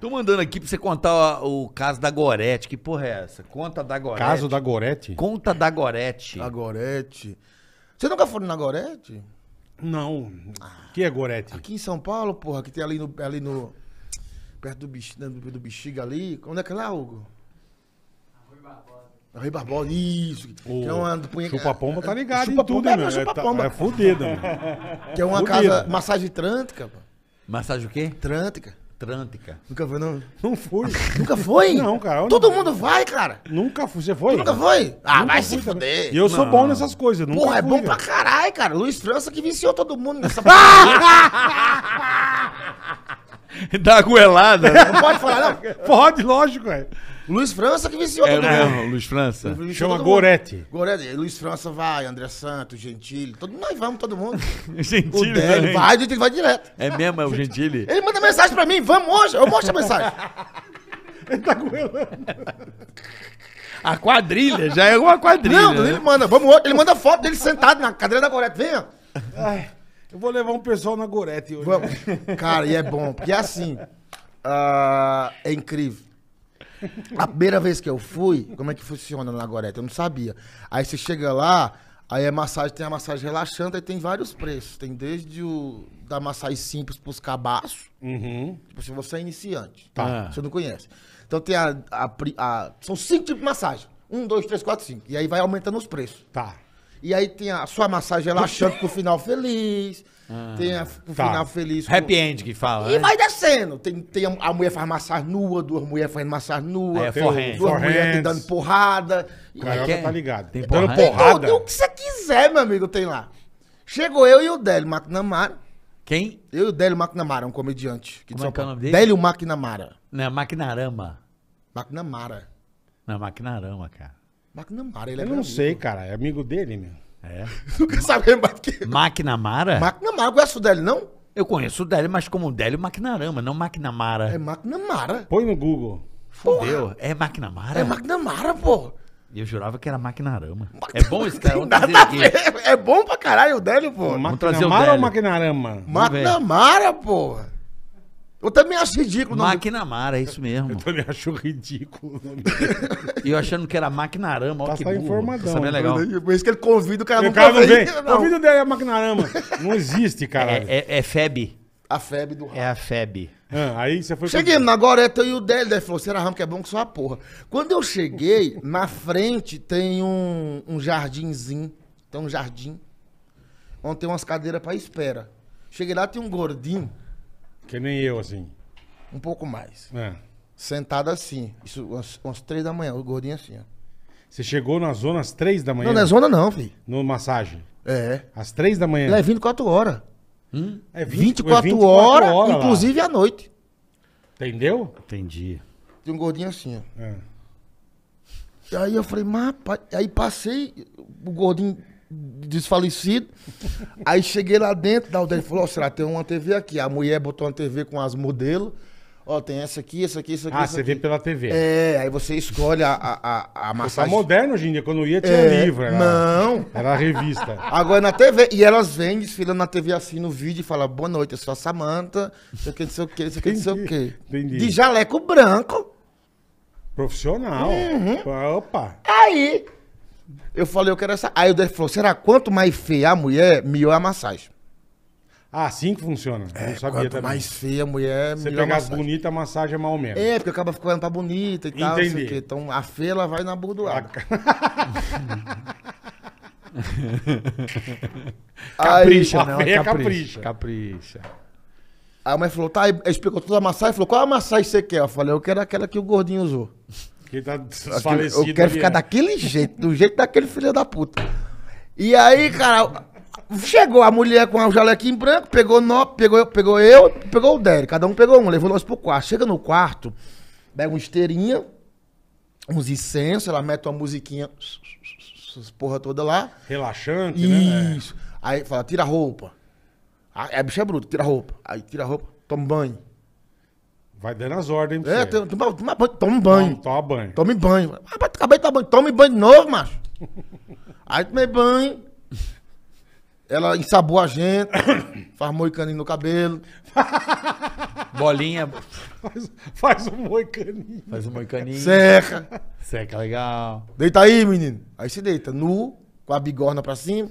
Tô mandando aqui pra você contar o, o caso da Gorete. Que porra é essa? Conta da Gorete. Caso da Gorete? Conta da Gorete. A Gorete. Você nunca foi na Gorete? Não. O que é Gorete? Aqui em São Paulo, porra, que tem ali no. Ali no perto do, bexiga, né, do, do bexiga ali. Onde é que é lá, Hugo? Arroio Barbosa. Barbosa, isso. O que é uma, punha, chupa-pomba tá ligado chupa em tudo, é meu. Chupa-pomba. É, tá- é fudida, Que é uma casa... Massagem trântica, pô. Massagem o quê? Trântica. Atlântica. Nunca foi, não? Não fui. Nunca foi? Não, cara. Todo não... mundo vai, cara. Nunca fui. Você foi? nunca foi? Ah, nunca vai se fuder. E eu não. sou bom nessas coisas. Nunca Porra, é fui, é bom cara. pra caralho, cara. Luiz França que viciou todo mundo nessa. Dá goelada. Né? Não pode falar, não? Pode, lógico, velho. Luiz França que venceu é, né? todo mundo. É, Luiz França. Chama Goretti. Goretti. Luiz França vai, André Santos, Gentili. Todo, nós vamos, todo mundo. Gentili. O Délio né? vai, ele vai direto. É mesmo, é o Gentili? Ele manda mensagem pra mim, vamos hoje. Eu mostro a mensagem. Ele tá goelando. A quadrilha, já é uma quadrilha. Não, né? ele manda, vamos hoje. Ele manda foto dele sentado na cadeira da Goretti. Venha. eu vou levar um pessoal na Gorete. hoje. Vamos. Cara, e é bom, porque é assim. Uh, é incrível. A primeira vez que eu fui, como é que funciona na Goreta? Eu não sabia. Aí você chega lá, aí a é massagem, tem a massagem relaxante, aí tem vários preços. Tem desde o da massagem simples pros cabaços. Uhum. Tipo, se assim, você é iniciante, tá? Ah. Você não conhece. Então tem a, a, a, São cinco tipos de massagem. Um, dois, três, quatro, cinco. E aí vai aumentando os preços. Tá. E aí tem a sua massagem relaxante com o final feliz. Ah. tem a, o tá. final feliz. Com... Happy end que fala. E né? vai descendo. Tem, tem a, a, mulher faz massagem nua, duas mulheres fazendo massagem nua. É, forehand. Duas mulheres dando porrada. Carioca é? tá ligado. Tem Dando porrada. Tem, o que você quiser, meu amigo, tem lá. Chegou eu e o Délio McNamara. Quem? Eu e o Délio McNamara, um comediante. Que Como é que é o nome dele? Délio McNamara. Não, é Maquinarama. McNamara. Não, é cara. McNamara, ele é Eu não amigo. sei, cara. É amigo dele, meu. É. Nunca sabe mais que. Máquina Mara, conhece o Délio, não? Eu conheço o Délio, mas como Délio Maquinarama, não Mara. É Mara. Põe no Google. Fudeu. É Mara? É Maquinamara, pô. Eu jurava que era Maquinarama. É bom esse cara? Nada é, é bom pra caralho o Délio, pô. Mara ou Maquinarama? Mara, pô. Eu também acho ridículo. máquina mara é isso mesmo. Eu também acho ridículo. E eu achando que era Maquinarama, ó tá que burro. informadão. Isso é né? legal. Por isso que ele convida o cara não O cara não vem. Convida o é Maquinarama. Não existe, cara. É, é, é FEB. A FEB do É a FEB. Ah, aí você foi... Cheguei na Goreta é e o Délio ele falou, será ramo que é bom que sou a porra. Quando eu cheguei, na frente tem um, um jardinzinho. Tem um jardim. Onde tem umas cadeiras pra espera. Cheguei lá, tem um gordinho que nem eu, assim. Um pouco mais. É. Sentado assim. Isso, umas, umas três da manhã, o gordinho assim, ó. Você chegou na zona às três da manhã? Não, na é zona não, filho. No massagem? É. Às três da manhã? Ele é 24 horas. Hum? É 20, 24, 24 horas, inclusive lá. à noite. Entendeu? Entendi. Tem um gordinho assim, ó. É. Aí eu falei, mas aí passei, o gordinho desfalecido. Aí cheguei lá dentro, da Aldeia falou: Ó, será tem uma TV aqui? A mulher botou uma TV com as modelos. Ó, tem essa aqui, essa aqui, essa aqui. Ah, essa você aqui. vê pela TV. É, aí você escolhe a, a, a tá massagem. Tá moderno hoje em dia, quando ia tinha é, livro. Era, não. Era revista. Agora é na TV. E elas vêm desfilando na TV assim no vídeo e falam: boa noite, eu sou a Samanta, não sei o que, não sei o que, sei o que, sei o que. Entendi. De jaleco branco. Profissional. Uhum. Opa. Aí, eu falei, eu quero essa. Aí o Derek falou: será quanto mais feia a mulher, melhor a massagem. Ah, assim que funciona. É, não sabia quanto também. mais feia a mulher, Você melhor. Você pega as bonita a massagem é mal mesmo. É, porque acaba ficando pra bonita e tal. Entendi. então a feia ela vai na burdoada. capricha, não, é, é capricha. capricha. Capricha. Aí a mãe falou, tá, explicou toda a massagem, falou, qual é a massagem você quer? Eu falei, eu quero aquela que o gordinho usou. Ele tá desfalecido. Eu quero ficar né? daquele jeito, do jeito daquele filho da puta. E aí, cara, chegou a mulher com o jalequinho branco, pegou, nó, pegou, pegou eu, pegou o Derek. Cada um pegou um, levou nós pro quarto. Chega no quarto, pega uma esteirinha, uns incensos, ela mete uma musiquinha, essas porra toda lá. Relaxante, né? Isso. Aí fala, tira a roupa. Aí ah, a bicha é bruta, tira a roupa. Aí tira a roupa, toma banho. Vai dando as ordens. É, toma, toma, toma, toma banho. Toma, toma banho. Tome banho. Ah, acabei de tomar banho. Tome banho de novo, macho. Aí tomei banho. Ela ensabou a gente. faz moicaninho no cabelo. Bolinha. Faz, faz um moicaninho. Faz um moicaninho. Seca. Seca, legal. Deita aí, menino. Aí se deita, nu, com a bigorna pra cima.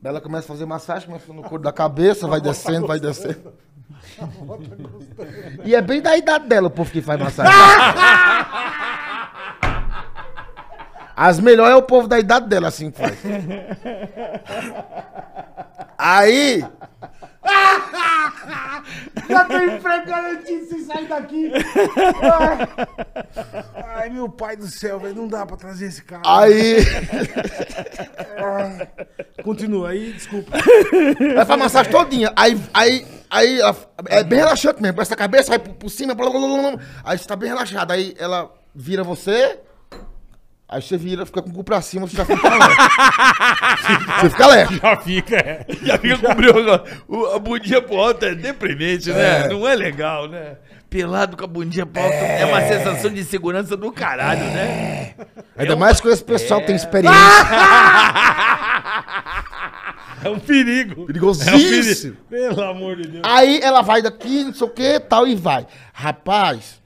Daí ela começa a fazer massagem, começa no couro da cabeça, vai descendo, vai descendo. É e é bem da idade dela o povo que faz massagem. As melhores é o povo da idade dela, assim que faz. Aí. Já tem emprego garantido se sair daqui. Ai. meu pai do céu, velho, não dá pra trazer esse cara. Aí. Continua aí, desculpa. Vai fazer massagem todinha. Aí, aí Aí ela, é bem relaxante mesmo, essa cabeça vai por, por cima, blá, blá, blá, aí você tá bem relaxado. Aí ela vira você, Aí você vira, fica com o cu pra cima, você já fica leve. você fica leve. Já fica, é. Já fica já. com brilho, a bundinha pro alto é deprimente, né? É. Não é legal, né? Pelado com a bundinha pro alto é, é uma sensação de segurança do caralho, né? é. né? Ainda é mais com esse pessoal que tem é. experiência. É um perigo. Perigosíssimo. É um perigo. Pelo amor de Deus. Aí ela vai daqui, não sei o que, tal, e vai. Rapaz,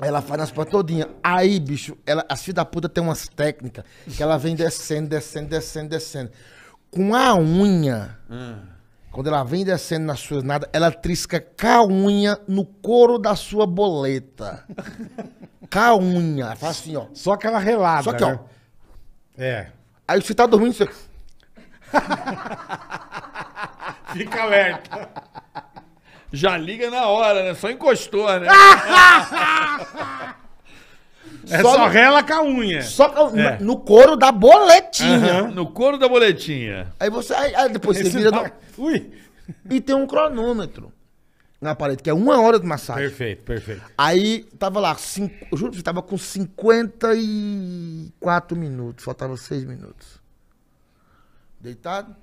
ela faz nas portas todinhas. Aí, bicho, ela, as filhas da puta tem umas técnicas que ela vem descendo, descendo, descendo, descendo. Com a unha, hum. quando ela vem descendo nas suas nada, ela trisca com unha no couro da sua boleta. com unha. Faz assim, ó. Só que ela relada. Só que, né? ó. É. Aí você tá dormindo, você... Fica alerta. Já liga na hora, né? Só encostou, né? É só, só rela com a unha. Só é. no couro da boletinha. Uhum, no couro da boletinha. Aí você. Aí, aí depois Esse você vira. Bar... Ui. E tem um cronômetro na parede, que é uma hora de massagem. Perfeito, perfeito. Aí tava lá, cinco, juro que tava com 54 minutos, faltava 6 minutos deitado.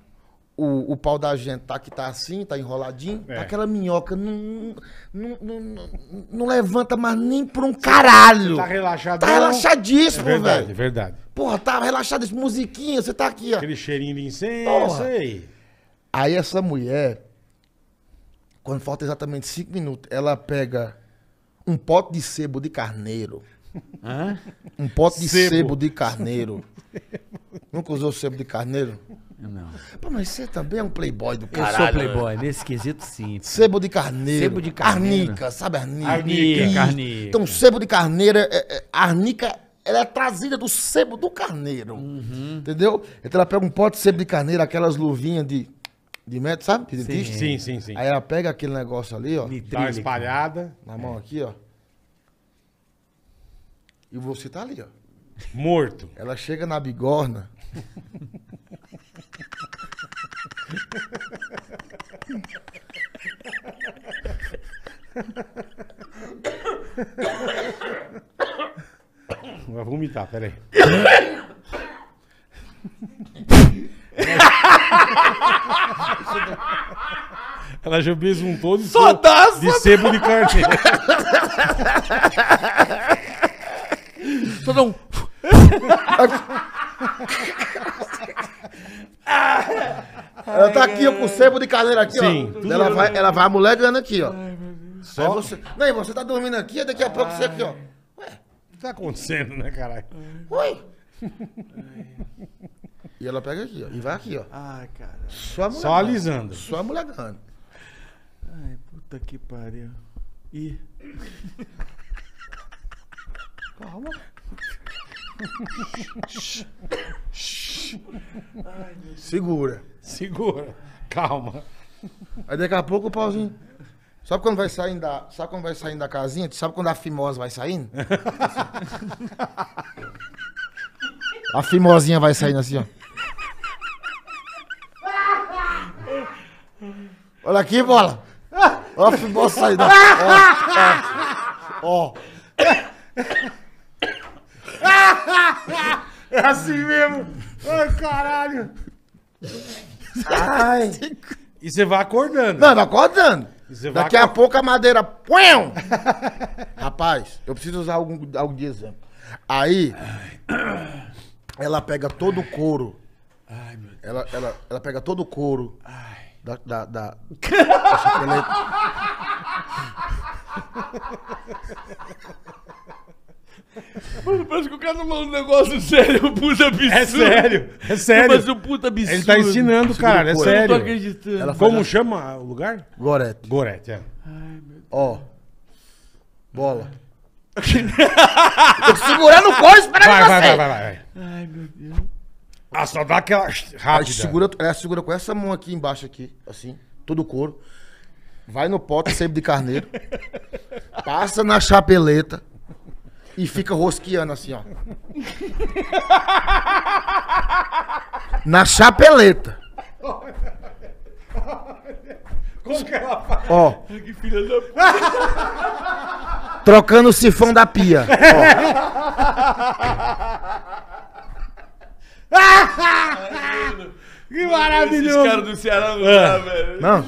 O, o pau da gente tá que tá assim, tá enroladinho. É. Tá aquela minhoca não, não, não, não, não levanta mais nem pra um caralho. Tá relaxado. Tá relaxadíssimo, velho. É verdade, véio. é verdade. Porra, tá relaxadíssimo. Musiquinha, você tá aqui, ó. Aquele cheirinho de incenso, aí. Aí essa mulher, quando falta exatamente cinco minutos, ela pega um pote de sebo de carneiro. Hã? Um pote de sebo, sebo de carneiro. Nunca usou sebo de carneiro? Não. Pô, mas você também é um playboy do caralho. Eu sou né? playboy, nesse quesito sim. Sebo de carneiro. Sebo de carneiro. Arnica, sabe arnica? Arnica, Isso. carneiro. Então, sebo de carneiro é, é, é, arnica ela é trazida do sebo do carneiro. Uhum. Entendeu? Então ela pega um pote de sebo de carneiro, aquelas luvinhas de, de metro, sabe? De dentista. Sim, sim, sim. Aí ela pega aquele negócio ali, ó. Nitrílico. Dá uma espalhada. Na mão é. aqui, ó. E você tá ali, ó. Morto. Ela chega na bigorna Vai vomitar, peraí. Ela já besuntou de, só sebo, dá, de só sebo de carne. Só dá um... tá aqui, com o sebo de cadeira aqui, Sim, ó. Ela vai, né? ela vai a mulher aqui, ó. Só você. Não, e você tá dormindo aqui, é daqui a pouco você aqui, ó. Ué, O que tá acontecendo, né, caralho? oi. E ela pega aqui, ó. E vai aqui, ó. Ai, cara. Só a Só grande. alisando. Só Ai, puta que pariu. Ih. Calma. Ai, Segura. Segura. Calma. Aí daqui a pouco o pauzinho. Sabe quando vai saindo da, sabe quando vai saindo da casinha? Tu sabe quando a fimosa vai saindo? a fimosinha vai saindo assim, ó. Olha aqui, bola. Olha a fimosa saindo. Ó. ó. é assim mesmo. Ai, caralho. Ai. E você vai acordando. Não, vai acordando. Daqui a pouco a madeira. Puim! Rapaz, eu preciso usar algum, algum de exemplo. Aí, ela pega todo o couro. Ai, meu Deus. Ela, ela, ela pega todo o couro. Ai. Da. Da. Da, da chapeleta. Mano, parece que o cara tá falando um negócio sério, é um puta absurdo. É sério, é sério. Mas é um puta absurdo. Ele tá ensinando, cara, é sério. Eu não tô acreditando. Ela Como a- chama o lugar? Gorete. Gorete, é. Ai, meu Ó. Bola. Tô segurando o colo esperando Vai, vai, vai, vai, vai. Ai, meu Deus. Ah, só dá aquela Ela rápida. segura, ela é, segura com essa mão aqui embaixo, aqui, assim, todo o couro. Vai no pote, sempre de carneiro. passa na chapeleta. E fica rosqueando assim, ó. Na chapeleta. Como que ela faz? Ó. Que filha da puta. Trocando o sifão da pia. Ó. que maravilhoso! Esses caras do Ceará não, ah, é. velho. Não.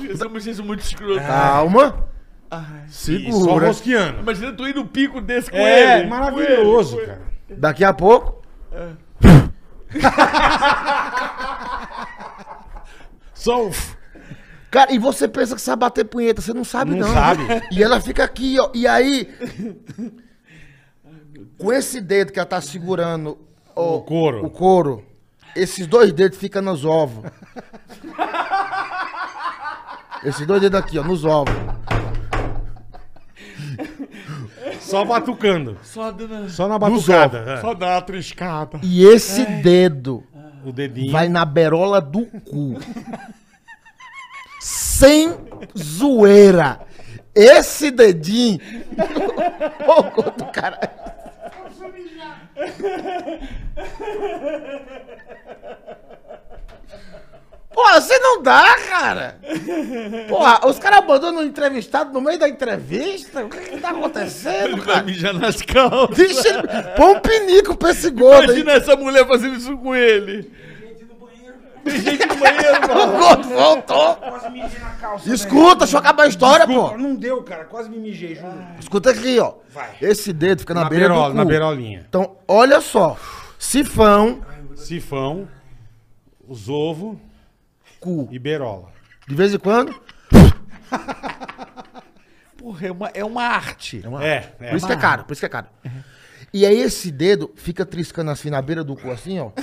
Essa muito escrota. Calma. Ai, Segura. Só né? rosqueando. Imagina tu ir no pico desse com é, ele. maravilhoso, ele, cara. Daqui a pouco. É. Só um. Cara, e você pensa que sabe bater punheta, você não sabe, não. Não sabe. E ela fica aqui, ó. E aí. com esse dedo que ela tá segurando o, o couro. o couro, esses dois dedos ficam nos ovos. esses dois dedos aqui, ó, nos ovos. Só batucando. Só, só na batucada. É. Só dá a triscada. E esse é. dedo o dedinho. vai na berola do cu. Sem zoeira. Esse dedinho. Ô, do caralho. Pô, assim não dá, cara! Porra, os caras abandonam o entrevistado no meio da entrevista? O que, que tá acontecendo, ele cara? vai mijar nas calças. Deixa ele... Põe um pinico pra esse gordo aí. Imagina essa mulher fazendo isso com ele. Tem gente no banheiro, mano. O gordo voltou. Quase me mijei na calça. Né? Escuta, deixa eu acabar a história, Desculpa, pô. Não deu, cara. Quase me mijei, juro. Escuta aqui, ó. Vai. Esse dedo fica na, Na beira do cu. na beirolinha. Então, olha só. Sifão, Sifão, os ovos, cu. Iberola. De vez em quando. Porra, é uma, é uma arte. É, uma, é, é por isso que é caro, arte. por isso que é caro. Uhum. E aí esse dedo fica triscando assim na beira do cu, assim, ó.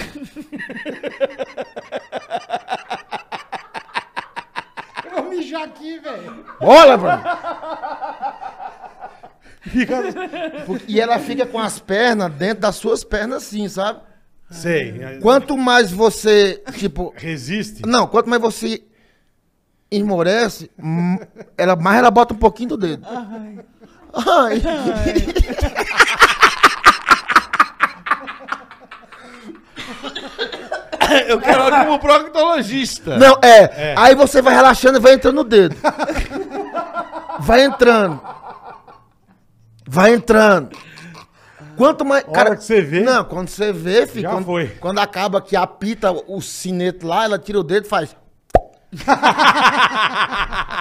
Eu vou mijar aqui, velho. Bola, mano! e ela fica com as pernas dentro das suas pernas assim, sabe? Sei. Quanto mais você, tipo. Resiste? Não, quanto mais você esmorece, ela, mais ela bota um pouquinho do dedo. Ai. Ai. Eu quero ela como proctologista. Não, é. é. Aí você vai relaxando e vai entrando no dedo. Vai entrando. Vai entrando. Quanto mais. Hora cara, que você vê. Não, quando você vê, fica. Já quando, foi. quando acaba que apita o sineto lá, ela tira o dedo e faz.